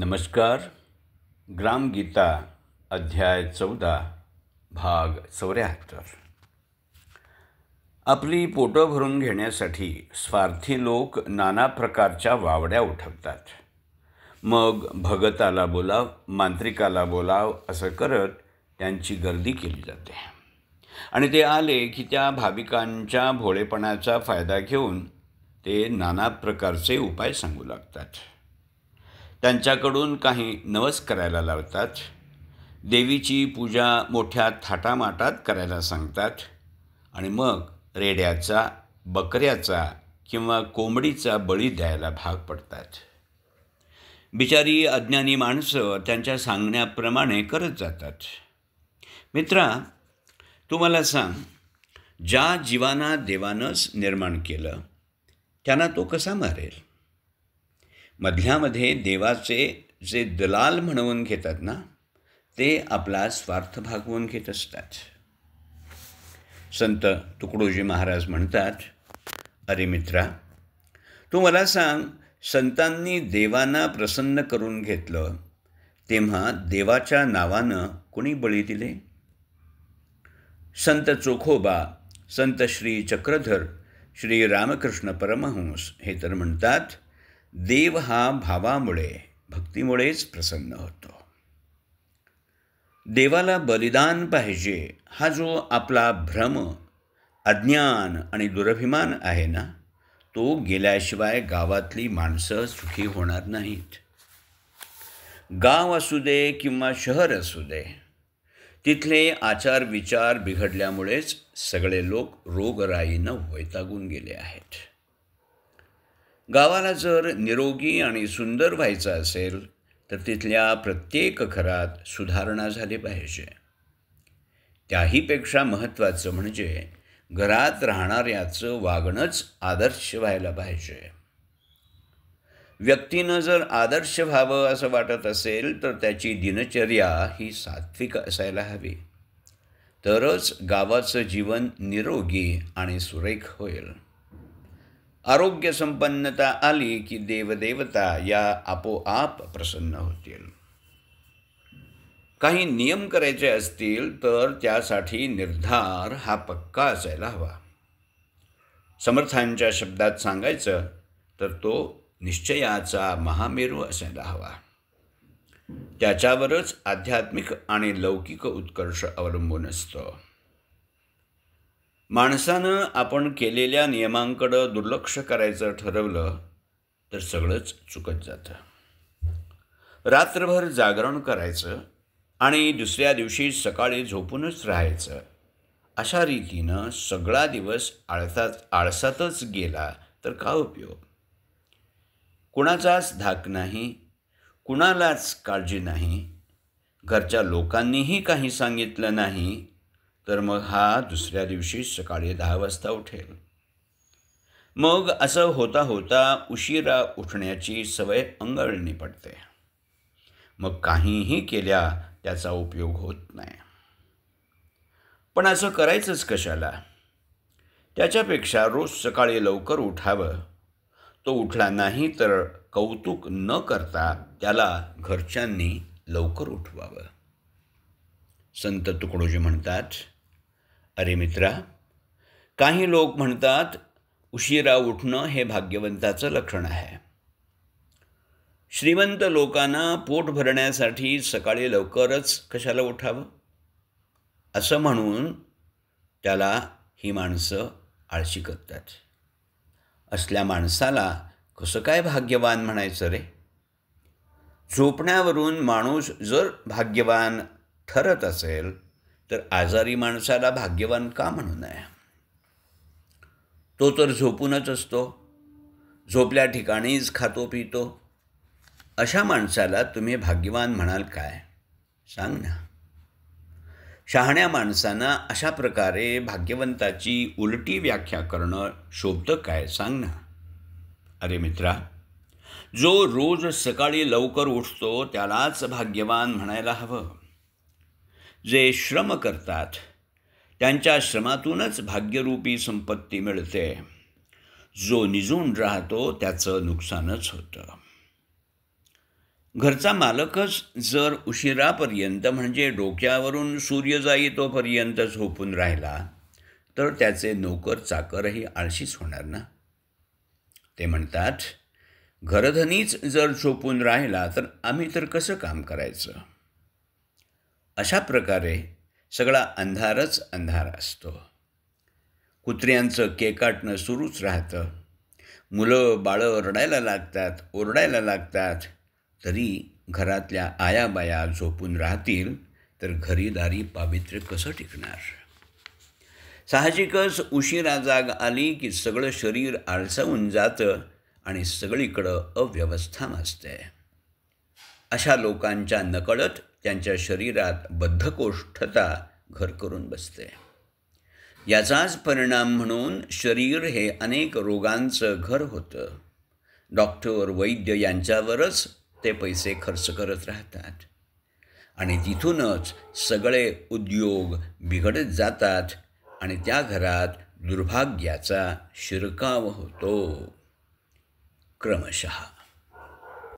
नमस्कार ग्रामगीता अध्याय चौदा भाग चौऱ्याहत्तर आपली पोटं भरून घेण्यासाठी स्वार्थी लोक नाना प्रकारच्या वावड्या उठवतात मग भगताला बोलाव मांत्रिकाला बोलाव असं करत त्यांची गर्दी केली जाते आणि ते आले की त्या भाविकांच्या भोळेपणाचा फायदा घेऊन ते नाना प्रकारचे उपाय सांगू लागतात त्यांच्याकडून काही नवस करायला लावतात देवीची पूजा मोठ्या थाटामाटात करायला सांगतात आणि मग रेड्याचा बकऱ्याचा किंवा कोंबडीचा बळी द्यायला भाग पडतात बिचारी अज्ञानी माणसं त्यांच्या सांगण्याप्रमाणे करत जातात मित्रा तू मला सांग ज्या जीवाना देवानंच निर्माण केलं त्यांना तो कसा मारेल मधल्यामध्ये देवाचे जे दलाल म्हणवून घेतात ना ते आपला स्वार्थ भागवून घेत असतात संत तुकडोजी महाराज म्हणतात अरे मित्रा तू मला सांग संतांनी देवांना प्रसन्न करून घेतलं तेव्हा देवाच्या नावानं कोणी बळी दिले संत चोखोबा संत श्री चक्रधर श्री रामकृष्ण परमहंस हे तर म्हणतात देव हा भावामुळे भक्तीमुळेच प्रसन्न होतो देवाला बलिदान पाहिजे हा जो आपला भ्रम अज्ञान आणि दुरभिमान आहे ना तो गेल्याशिवाय गावातली माणसं सुखी होणार नाहीत गाव असू दे किंवा शहर असू दे तिथले आचार विचार बिघडल्यामुळेच सगळे लोक रोगराईनं वैतागून गेले आहेत गावाला जर निरोगी आणि सुंदर व्हायचं असेल तर तिथल्या प्रत्येक घरात सुधारणा झाली पाहिजे त्याहीपेक्षा महत्त्वाचं म्हणजे घरात राहणाऱ्याचं वागणंच आदर्श व्हायला पाहिजे व्यक्तीनं जर आदर्श व्हावं असं वाटत असेल तर त्याची दिनचर्या ही सात्विक असायला हवी तरच गावाचं जीवन निरोगी आणि सुरेख होईल आरोग्य संपन्नता आली की देवदेवता या आपोआप प्रसन्न होतील काही नियम करायचे असतील तर त्यासाठी निर्धार हा पक्का असायला हवा समर्थांच्या शब्दात सांगायचं तर तो निश्चयाचा महामेरू असायला हवा त्याच्यावरच आध्यात्मिक आणि लौकिक उत्कर्ष अवलंबून असतो माणसानं आपण केलेल्या नियमांकडं दुर्लक्ष करायचं ठरवलं तर सगळंच चुकत जातं रात्रभर जागरण करायचं आणि दुसऱ्या दिवशी सकाळी झोपूनच राहायचं अशा रीतीनं सगळा दिवस आळसात आळसातच गेला तर का उपयोग कुणाचाच धाक नाही कुणालाच काळजी नाही घरच्या लोकांनीही काही सांगितलं नाही तर मग हा दुसऱ्या दिवशी सकाळी दहा वाजता उठेल मग असं होता होता उशिरा उठण्याची सवय अंगळणी पडते मग काहीही केल्या त्याचा उपयोग होत नाही पण असं करायचंच कशाला त्याच्यापेक्षा रोज सकाळी लवकर उठावं तो उठला नाही तर कौतुक न करता त्याला घरच्यांनी लवकर उठवावं संत तुकडोजी म्हणतात अरे मित्रा काही लोक म्हणतात उशिरा उठणं हे भाग्यवंताचं लक्षण आहे श्रीमंत लोकांना पोट भरण्यासाठी सकाळी लवकरच कशाला उठावं असं म्हणून त्याला ही माणसं आळशी करतात असल्या माणसाला कसं काय भाग्यवान म्हणायचं रे झोपण्यावरून माणूस जर भाग्यवान ठरत असेल तर आजारी माणसाला भाग्यवान का म्हणू नये तो तर झोपूनच असतो झोपल्या ठिकाणीच खातो पितो अशा माणसाला तुम्ही भाग्यवान म्हणाल काय सांग ना शहाण्या माणसांना अशा प्रकारे भाग्यवंताची उलटी व्याख्या करणं शोभतं काय सांग ना अरे मित्रा जो रोज सकाळी लवकर उठतो त्यालाच भाग्यवान म्हणायला हवं जे श्रम करतात त्यांच्या श्रमातूनच भाग्यरूपी संपत्ती मिळते जो निजून राहतो त्याचं नुकसानच होतं घरचा मालकच जर उशिरापर्यंत म्हणजे डोक्यावरून सूर्य जाई तोपर्यंत झोपून राहिला तर त्याचे नोकर चाकरही आळशीच होणार ना ते म्हणतात घरधनीच जर झोपून राहिला तर आम्ही तर कसं काम करायचं अशा प्रकारे सगळा अंधारच अंधार असतो कुत्र्यांचं केकाटणं सुरूच राहतं मुलं बाळं रडायला लागतात ओरडायला लागतात तरी घरातल्या आयाबाया झोपून राहतील तर घरीदारी पावित्र्य कसं टिकणार साहजिकच उशिरा जाग आली की सगळं शरीर आळसावून जातं आणि सगळीकडं अव्यवस्था असते अशा लोकांच्या नकळत त्यांच्या शरीरात बद्धकोष्ठता घर करून बसते याचाच परिणाम म्हणून शरीर हे अनेक रोगांचं घर होतं डॉक्टर वैद्य यांच्यावरच ते पैसे खर्च करत राहतात आणि तिथूनच सगळे उद्योग बिघडत जातात आणि त्या घरात दुर्भाग्याचा शिरकाव होतो क्रमशः